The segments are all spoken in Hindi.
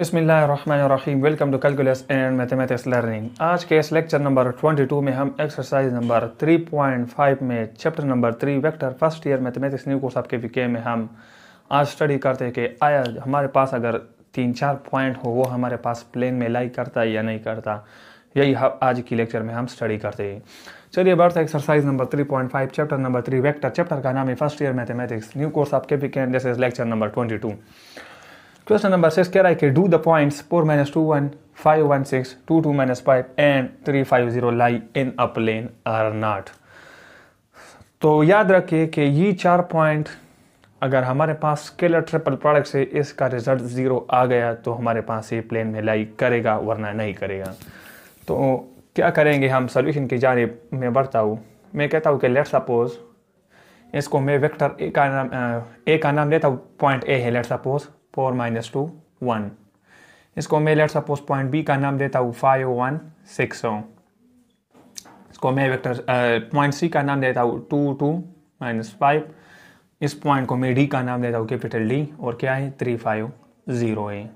बसमीम welcome to calculus and mathematics learning आज के इस लेक्चर नंबर 22 में हम एक्सरसाइज नंबर 3.5 में chapter number 3 vector first year mathematics new course आपके विके में हम आज स्टडी करते हैं कि आया हमारे पास अगर तीन चार पॉइंट हो वो हमारे पास प्लेन में लाई करता है या नहीं करता यही आज की लेक्चर में हम स्टडी करते हैं चलिए बढ़ते exercise number 3.5 chapter number 3 vector chapter का नाम है first year mathematics new course आपके weekend this is lecture number two question number six कह रहा है कि do the points four minus two one five one six two two minus five and three five zero lie in a plane or not तो याद रखिए कि ये चार पॉइंट अगर हमारे पास स्केलर ट्रिपल प्रोडक्ट से इसका रिजल्ट ज़ीरो आ गया तो हमारे पास ये प्लेन में लाई करेगा वरना नहीं करेगा तो क्या करेंगे हम सोल्यूशन की जानब में बढ़ता हूँ मैं कहता हूँ कि लेट सपोज इसको मैं वेक्टर ए का नाम ए का नाम लेता हूँ पॉइंट ए है let suppose four minus two one इसको मैं लेट सपोज पॉइंट बी का नाम देता हूँ फाइव वन सिक्स इसको मैं वेक्टर पॉइंट सी का नाम देता हूँ टू टू माइनस फाइव इस पॉइंट को मैं डी का नाम देता हूँ कैपिटल डी और क्या है थ्री फाइव ज़ीरो है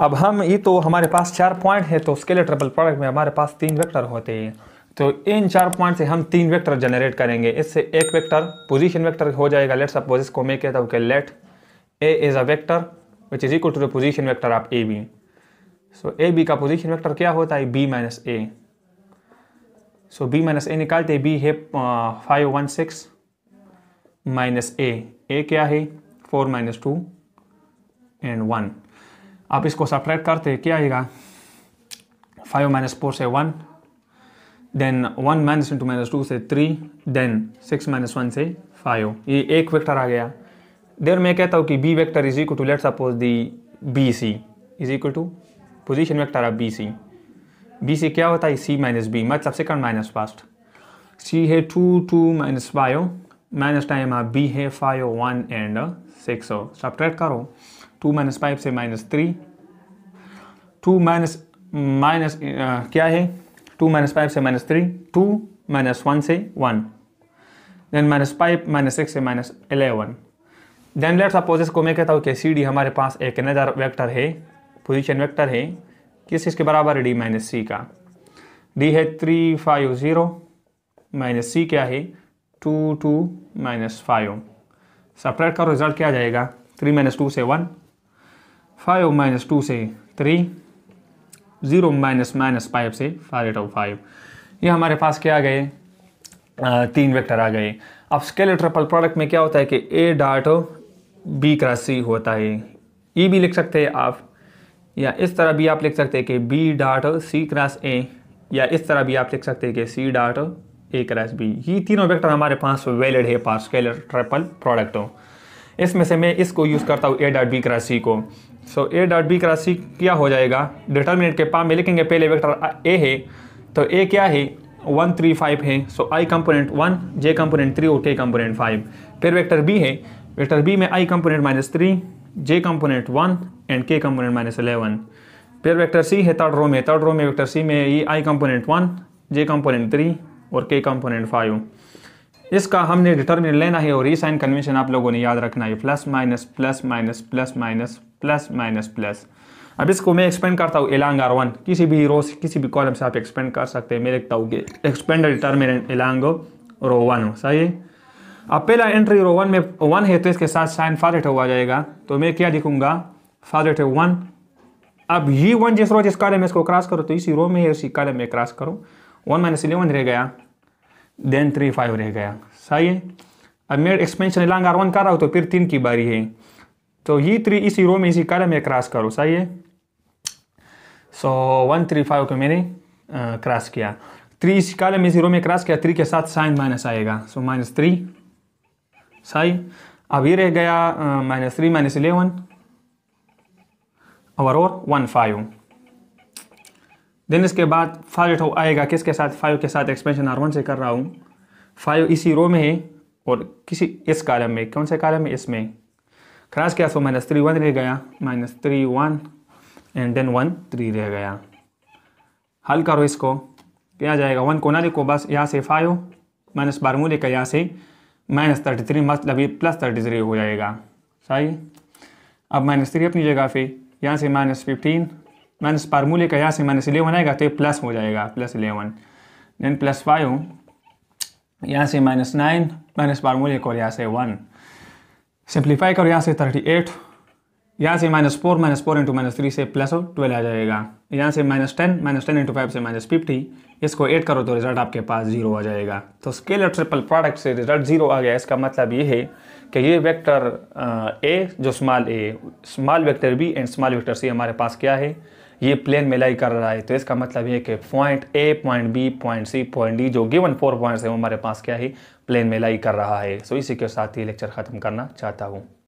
अब हम ये तो हमारे पास चार पॉइंट है तो उसके लिए ट्रिपल प्रोडक्ट में हमारे पास तीन वेक्टर होते हैं तो इन चार पॉइंट से हम तीन वेक्टर जनरेट करेंगे इससे एक वेक्टर पोजीशन वेक्टर हो जाएगा लेट सपोज इसको मैं कहता हूँ कि let A is a vector which is equal to the position vector of A B so A B का पोजिशन वैक्टर क्या होता है B minus A so B minus A निकालते बी है five one six minus A A क्या है four minus two and one आप इसको सप्रैक्ट करते क्या आएगा फाइव माइनस फोर से one then one minus into minus two से three then six minus one से फाइव ये एक वेक्टर आ गया देर मैं कहता हूँ कि B vector is equal to let suppose the B C is equal to position vector of B C B C क्या होता है सी माइनस बी मत सबसे कम माइनस फर्स्ट सी है two two minus five minus time आप बी है five one and six subtract करो टू माइनस फाइव से minus three two minus minus क्या है टू माइनस फाइव से minus three two minus one से one then minus five minus six से minus eleven then let suppose इसको मैं कहता हूँ कि सी डी हमारे पास एक नजर वेक्टर है पोजिशन वेक्टर है किस इसके बराबर है डी माइनस सी का डी है three five zero minus C क्या है two two minus five separate करो रिजल्ट क्या जाएगा थ्री माइनस टू से वन फाइव माइनस टू से three zero minus minus five से फाइव एट ऑफ फाइव ये हमारे पास क्या आ गए तीन वेक्टर आ गए अब स्केलर ट्रिपल प्रोडक्ट में क्या होता है कि A dot B cross C होता है ई e भी लिख सकते हैं आप या इस तरह भी आप लिख सकते हैं कि B dot C cross A या इस तरह भी आप लिख सकते हैं कि C dot A cross B ये तीनों वेक्टर हमारे पास वैलिड है स्केलर ट्रिपल प्रोडक्टों इसमें से मैं इसको यूज़ करता हूँ A dot B cross C को so A dot B cross C क्या हो जाएगा डिटर्मिनेट के पाम में लिखेंगे पहले वेक्टर ए है तो ए क्या है वन थ्री फाइव है so I component one J component three और के कंपोनेंट फाइव फिर वेक्टर बी है वेक्टर बी में I component minus three J component one and K component minus eleven फिर वेक्टर सी है थर्ड रो में थर्ड रो में वेक्टर सी में ये I component one J component three और के कंपोनेंट फाइव इसका हमने डिटर्मिनेंट लेना है और ई साइन कन्वेंशन आप लोगों ने याद रखना है plus minus plus minus plus minus plus minus plus अब इसको मैं एक्सपेंड करता हूँ एलांग आर वन किसी भी रो से किसी भी कॉलम से आप एक्सपेंड कर सकते हैं मैं लिखता हूँ कि expand determinant along row one हो सही है अब पहला एंट्री रो वन में वन है तो इसके साथ साइन फारेट हो जाएगा तो मैं क्या लिखूंगा फारेट वन अब ये वन जिस रो जिस कार्य में इसको क्रॉस करो तो इसी रो में है उसी कार्य में क्रॉस करो वन माइनस इलेवन रह गया देन थ्री फाइव रह गया सही है अब मैं एक्सपेंशन लांग आर वन कर रहा हूँ तो फिर तीन की बारी है तो ये थ्री इसी रो में इसी कार्य में क्रॉस करो सही है सो वन थ्री फाइव को मैंने क्रॉस किया थ्री इसी कार्य में इसी रो में क्रॉस किया थ्री के साथ साइन माइनस आएगा सो माइनस थ्री साई अब ये रह गया माइनस थ्री माइनस इलेवन और और वन फाइव देन इसके बाद फाइव एट आएगा किसके साथ फाइव के साथ एक्सपेंशन आर वन से कर रहा हूँ फाइव इसी रो में है और किसी इस कालम में कौन से कालम में इसमें क्रॉस किया सो माइनस थ्री वन रह गया minus three one and then one three रह गया हल करो इसको क्या जाएगा वन को ना लिखो बस यहाँ से फाइव माइनस बारमूले का यहाँ से माइनस थर्टी थ्री मतलब ये प्लस थर्टी थ्री हो जाएगा सही अब माइनस थ्री अपनी जगह पे यहाँ से माइनस फिफ्टीन माइनस फार्मूले का यहाँ से माइनस इलेवन आएगा तो ये प्लस हो जाएगा plus eleven then plus five यहाँ से माइनस नाइन माइनस फार्मूले को यहाँ से वन सिंप्लीफाई करो यहाँ से थर्टी एट यहाँ से minus four minus four into minus three से प्लस ट्वेल्व आ जाएगा यहाँ से minus ten minus ten into five से माइनस फिफ्टी इसको ऐड करो तो रिजल्ट आपके पास जीरो आ जाएगा तो स्केलर ट्रिपल प्रोडक्ट से रिजल्ट जीरो आ गया इसका मतलब ये है कि ये वेक्टर ए जो small A small vector B and small vector C हमारे पास क्या है ये प्लेन में लाई कर रहा है तो इसका मतलब ये कि point A point B point C point D जो गिवन फोर पॉइंट्स है वो हमारे पास क्या है प्लेन में लाई कर रहा है सो इसी के साथ ये लेक्चर ख़त्म करना चाहता हूँ